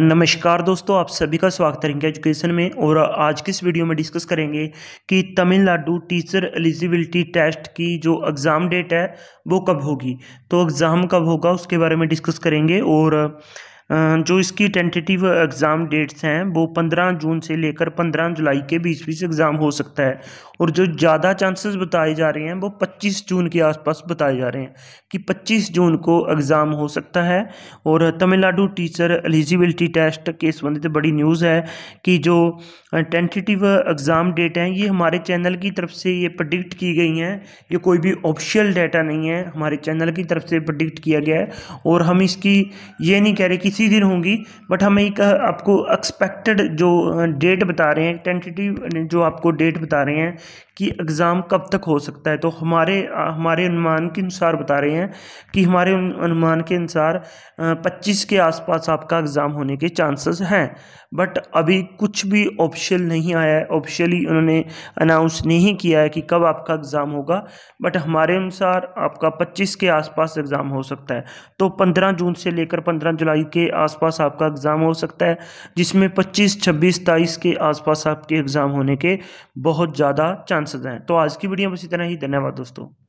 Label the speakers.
Speaker 1: नमस्कार दोस्तों आप सभी का स्वागत है इनके एजुकेशन में और आज किस वीडियो में डिस्कस करेंगे कि तमिलनाडु टीचर एलिजिबिलिटी टेस्ट की जो एग्ज़ाम डेट है वो कब होगी तो एग्ज़ाम कब होगा उसके बारे में डिस्कस करेंगे और जो इसकी टेंटेटिव एग्ज़ाम डेट्स हैं वो पंद्रह जून से लेकर पंद्रह जुलाई के बीच बीच एग्ज़ाम हो सकता है और जो ज़्यादा चांसेस बताए जा रहे हैं वो पच्चीस जून के आसपास बताए जा रहे हैं कि पच्चीस जून को एग्ज़ाम हो सकता है और तमिलनाडु टीचर एलिजिबिलिटी टेस्ट के संबंधित बड़ी न्यूज़ है कि जो टेंटेटिव एग्ज़ाम डेट हैं ये हमारे चैनल की तरफ से ये प्रडिक्ट की गई हैं ये कोई भी ऑफिशियल डेटा नहीं है हमारे चैनल की तरफ से प्रडिक्ट किया गया है और हम इसकी ये नहीं कह रहे कि इसी दिन होंगी बट हम एक आपको एक्सपेक्टेड जो डेट बता रहे हैं टेंटेटिव जो आपको डेट बता रहे हैं कि एग्ज़ाम कब तक हो सकता है तो हमारे हमारे अनुमान के अनुसार बता रहे हैं कि हमारे अनुमान के अनुसार 25 के आसपास आपका एग्ज़ाम होने के चांसेस हैं बट अभी कुछ भी ऑप्शन नहीं आया है ऑफिशियली उन्होंने अनाउंस नहीं किया है कि कब आपका एग्ज़ाम होगा बट हमारे अनुसार आपका 25 के आसपास एग्ज़ाम हो सकता है तो 15 जून से लेकर 15 जुलाई के आसपास आपका एग्ज़ाम हो सकता है जिसमें 25, 26, 27 के आसपास आपके एग्ज़ाम होने के बहुत ज़्यादा चांसेस हैं तो आज की वीडियो बस इतना तरह ही धन्यवाद दोस्तों